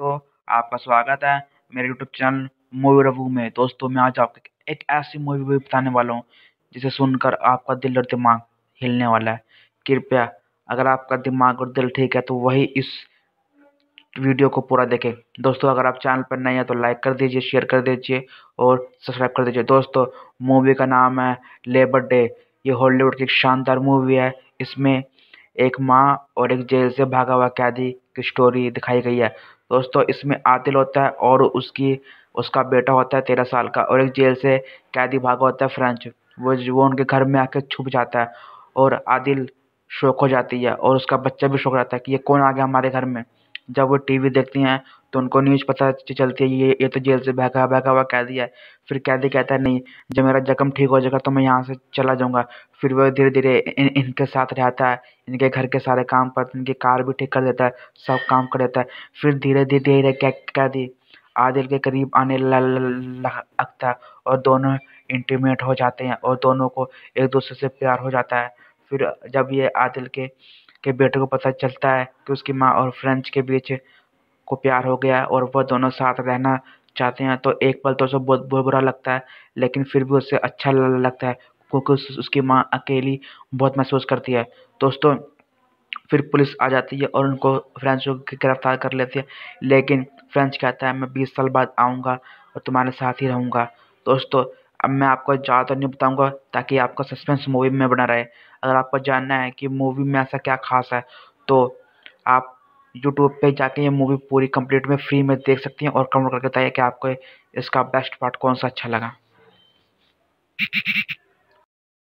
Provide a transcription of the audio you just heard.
दोस्तों आपका स्वागत है मेरे यूट्यूब चैनल मूवी रवू में दोस्तों मैं आज आपको एक ऐसी मूवी भी बताने वाला हूँ जिसे सुनकर आपका दिल और दिमाग हिलने वाला है कृपया अगर आपका दिमाग और दिल ठीक है तो वही इस वीडियो को पूरा देखें दोस्तों अगर आप चैनल पर नए हैं तो लाइक कर दीजिए शेयर कर दीजिए और सब्सक्राइब कर दीजिए दोस्तों मूवी का नाम है लेबर डे ये हॉलीवुड की एक शानदार मूवी है इसमें एक माँ और एक जेल से भागा हुआ कैदी की स्टोरी दिखाई गई है दोस्तों इसमें आतिल होता है और उसकी उसका बेटा होता है तेरह साल का और एक जेल से कैदी भागा होता है फ्रेंच वो वो उनके घर में आके छुप जाता है और आदिल शौक हो जाती है और उसका बच्चा भी शौक हो जाता है कि ये कौन आ गया हमारे घर में जब वो टी वी देखती हैं तो उनको न्यूज़ पता चलती है ये ये तो जेल से बहका बहका हुआ कैदी है फिर कैदी कहता है नहीं जब मेरा ज़ख्म ठीक हो जाएगा तो मैं यहाँ से चला जाऊँगा फिर वह धीरे धीरे इनके साथ रहता है इनके घर के सारे काम पर इनकी कार भी ठीक कर देता है सब काम कर देता है फिर धीरे धीरे धीरे कैदी आदिल के करीब आने लगता है और दोनों इंटीमेट हो जाते हैं और दोनों को एक दूसरे से प्यार हो जाता है फिर जब ये आदिल के के बेटे को पता चलता है कि उसकी माँ और फ्रेंच के बीच को प्यार हो गया और वह दोनों साथ रहना चाहते हैं तो एक पल तो उसे बहुत बुरा बुरा लगता है लेकिन फिर भी उसे अच्छा लगता है क्योंकि उसकी माँ अकेली बहुत महसूस करती है दोस्तों फिर पुलिस आ जाती है और उनको फ्रेंच को गिरफ्तार कर लेती है लेकिन फ्रेंच कहता है मैं बीस साल बाद आऊँगा और तुम्हारे साथ ही रहूँगा दोस्तों अब मैं आपको ज़्यादा नहीं बताऊँगा ताकि आपका सस्पेंस मूवी में बना रहे अगर आपको जानना है कि मूवी में ऐसा क्या खास है तो आप यूट्यूब पे जाके ये मूवी पूरी कंप्लीट में फ्री में देख सकती हैं और कमेंट करके बताइए कि आपको इसका बेस्ट पार्ट कौन सा अच्छा लगा